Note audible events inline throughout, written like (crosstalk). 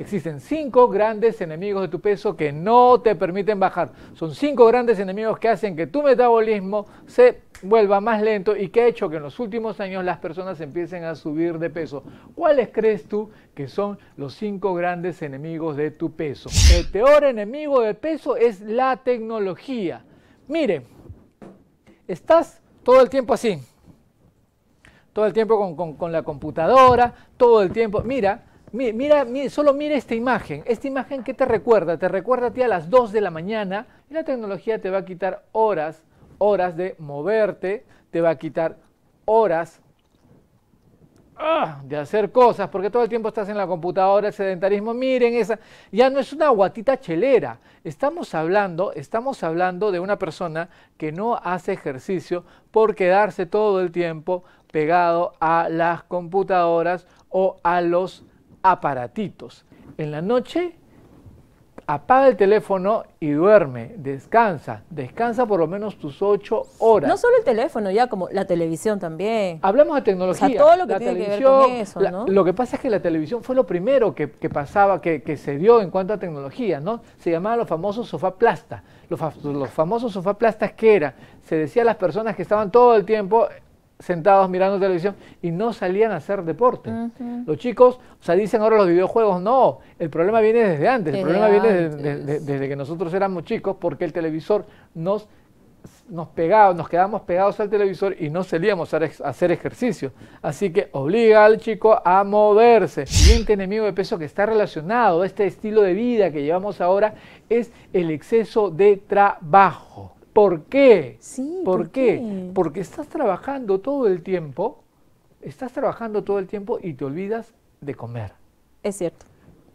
Existen cinco grandes enemigos de tu peso que no te permiten bajar. Son cinco grandes enemigos que hacen que tu metabolismo se vuelva más lento y que ha hecho que en los últimos años las personas empiecen a subir de peso. ¿Cuáles crees tú que son los cinco grandes enemigos de tu peso? El peor enemigo de peso es la tecnología. Mire, estás todo el tiempo así. Todo el tiempo con, con la computadora, todo el tiempo. Mira, Mira, solo mira esta imagen. Esta imagen qué te recuerda, te recuerda a ti a las 2 de la mañana y la tecnología te va a quitar horas, horas de moverte, te va a quitar horas ah, de hacer cosas, porque todo el tiempo estás en la computadora, el sedentarismo, miren esa, ya no es una guatita chelera. Estamos hablando, estamos hablando de una persona que no hace ejercicio por quedarse todo el tiempo pegado a las computadoras o a los aparatitos. En la noche apaga el teléfono y duerme, descansa, descansa por lo menos tus ocho horas. No solo el teléfono, ya como la televisión también. Hablamos de tecnología. O sea, todo lo que tiene que ver con eso, ¿no? Lo que pasa es que la televisión fue lo primero que, pasaba, que, se dio en cuanto a tecnología, ¿no? Se llamaba los famosos Sofá Los, los famosos sofá sofáplastas, que era, se decía a las personas que estaban todo el tiempo sentados mirando televisión y no salían a hacer deporte. Los chicos, o sea, dicen ahora los videojuegos, no, el problema viene desde antes, el problema viene desde que nosotros éramos chicos porque el televisor nos nos pegaba, nos quedábamos pegados al televisor y no salíamos a hacer ejercicio. Así que obliga al chico a moverse. El siguiente enemigo de peso que está relacionado a este estilo de vida que llevamos ahora es el exceso de trabajo. ¿Por qué? ¿Por, qué? Porque estás trabajando todo el tiempo, estás trabajando todo el tiempo y te olvidas de comer. Es cierto.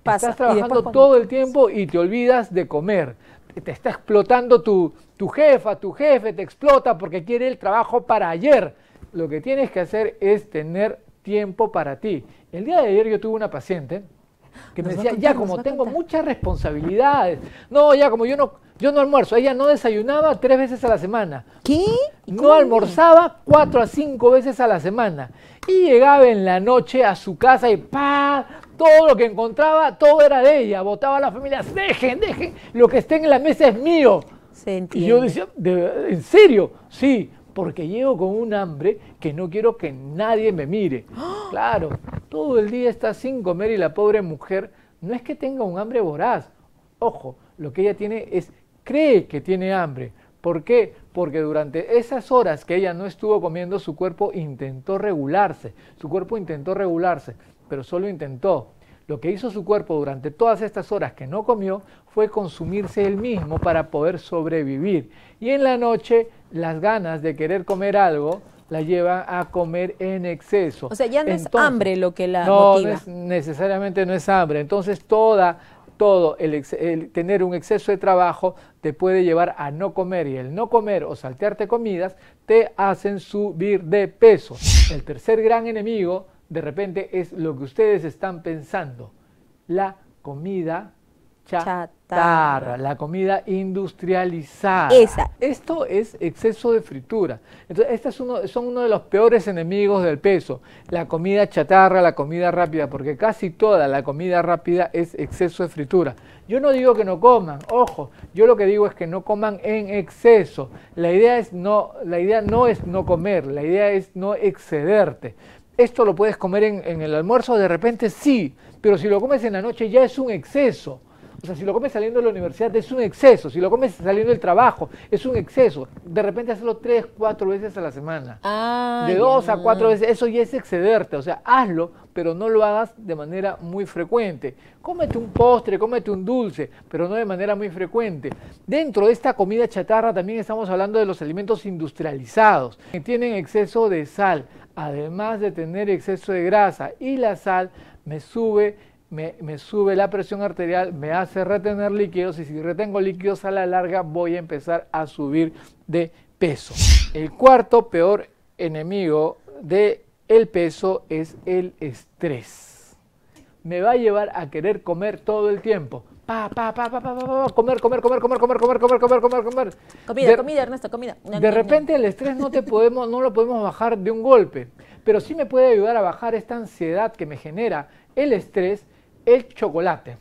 Estás trabajando todo el tiempo y te olvidas de comer. Te está explotando tu, tu jefa, tu jefe te explota porque quiere el trabajo para ayer. Lo que tienes que hacer es tener tiempo para ti. El día de ayer yo tuve una paciente que me decía, ya como tengo muchas responsabilidades, no, ya como yo no, yo no almuerzo, ella no desayunaba tres veces a la semana. ¿Qué? No almorzaba cuatro a cinco veces a la semana. Y llegaba en la noche a su casa y pa, todo lo que encontraba, todo era de ella. Votaba a la familia, dejen, dejen, lo que esté en la mesa es mío. Se Y yo decía, ¿en serio? Sí, porque llego con un hambre que no quiero que nadie me mire. (gasps) Claro. Todo el día está sin comer y la pobre mujer no es que tenga un hambre voraz. Ojo, lo que ella tiene es, cree que tiene hambre. ¿Por qué? Porque durante esas horas que ella no estuvo comiendo, su cuerpo intentó regularse. Su cuerpo intentó regularse, pero solo intentó. Lo que hizo su cuerpo durante todas estas horas que no comió fue consumirse él mismo para poder sobrevivir. Y en la noche las ganas de querer comer algo la lleva a comer en exceso. O sea, ya no es hambre lo que la No, necesariamente no es hambre. Entonces, toda todo, el, el, tener un exceso de trabajo te puede llevar a no comer y el no comer o saltearte comidas te hacen subir de peso. El tercer gran enemigo de repente es lo que ustedes están pensando, la comida chatarra, la comida industrializada. Esto es exceso de fritura. Entonces, estos es son uno de los peores enemigos del peso, la comida chatarra, la comida rápida, porque casi toda la comida rápida es exceso de fritura. Yo no digo que no coman, ojo, yo lo que digo es que no coman en exceso. La idea es no, la idea no es no comer, la idea es no excederte. Esto lo puedes comer en el almuerzo, de repente sí, pero si lo comes en la noche ya es un exceso. O sea, si lo comes saliendo de la universidad es un exceso, si lo comes saliendo del trabajo es un exceso. De repente hacerlo tres, cuatro veces a la semana. Ah, de dos a cuatro veces, eso ya es excederte. O sea, hazlo, pero no lo hagas de manera muy frecuente. Cómete un postre, cómete un dulce, pero no de manera muy frecuente. Dentro de esta comida chatarra también estamos hablando de los alimentos industrializados, que tienen exceso de sal, además de tener exceso de grasa. Y la sal me sube me, sube la presión arterial, me hace retener líquidos y si retengo líquidos a la larga voy a empezar a subir de peso. El cuarto peor enemigo del el peso es el estrés. Me va a llevar a querer comer todo el tiempo. Pa, pa, pa, pa, comer, comer, comer, comer, comer, comer, comer, comer, comer, Comida, comida, Ernesto, comida. de repente el estrés no te podemos, no lo podemos bajar de un golpe, pero sí me puede ayudar a bajar esta ansiedad que me genera el estrés el chocolate.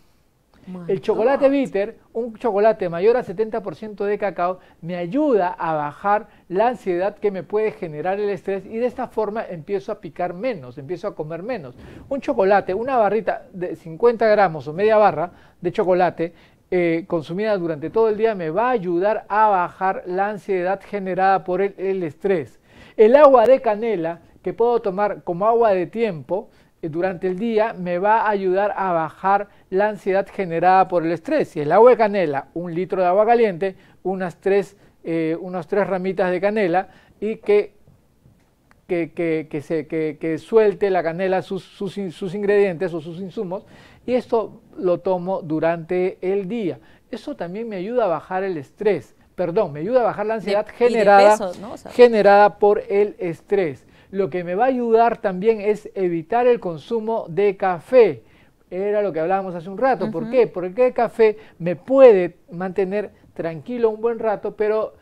el chocolate bitter, un chocolate mayor a 70% de cacao, me ayuda a bajar la ansiedad que me puede generar el estrés y de esta forma empiezo a picar menos, empiezo a comer menos. Un chocolate, una barrita de 50 gramos o media barra de chocolate eh, consumida durante todo el día me va a ayudar a bajar la ansiedad generada por el estrés. El agua de canela que puedo tomar como agua de tiempo, eh, durante el día me va a ayudar a bajar la ansiedad generada por el estrés. Si el agua de canela, un litro de agua caliente, unas tres, eh, ramitas de canela y que, suelte la canela sus, ingredientes o sus insumos. Y esto lo tomo durante el día. Eso también me ayuda a bajar el estrés perdón, me ayuda a bajar la ansiedad generada por el estrés lo que me va a ayudar también es evitar el consumo de café. Era lo que hablábamos hace un rato. ¿Por qué? Porque el café me puede mantener tranquilo un buen rato, pero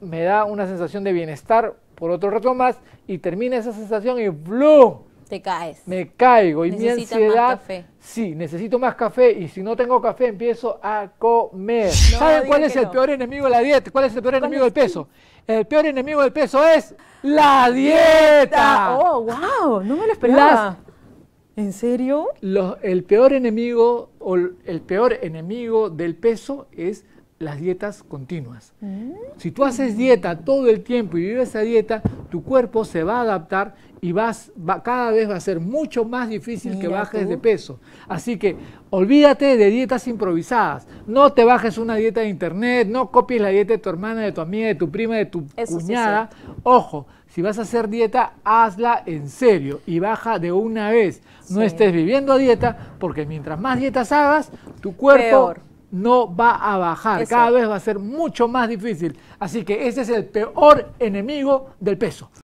me da una sensación de bienestar por otro rato más y termina esa sensación y ¡blum! Te caes. Me caigo y mi ansiedad. Más café. Sí, necesito más café y si no tengo café empiezo a comer. ¿Saben cuál es el peor enemigo de la dieta? ¿Cuál es el peor enemigo del peso? El peor enemigo del peso es la dieta. Oh, wow, no me lo esperaba. ¿En serio? el peor enemigo o el peor enemigo del peso es las dietas continuas. Mm. Si tú haces dieta todo el tiempo y vives esa dieta, tu cuerpo se va a adaptar y vas, va, cada vez va a ser mucho más difícil que bajes de peso. Así que olvídate de dietas improvisadas. No te bajes una dieta de internet, no copies la dieta de tu hermana, de tu amiga, de tu prima, de tu cuñada. Ojo, si vas a hacer dieta, hazla en serio y baja de una vez. No estés viviendo dieta porque mientras más dietas hagas, tu cuerpo... no va a bajar, cada vez va a ser mucho más difícil. Así que ese es el peor enemigo del peso.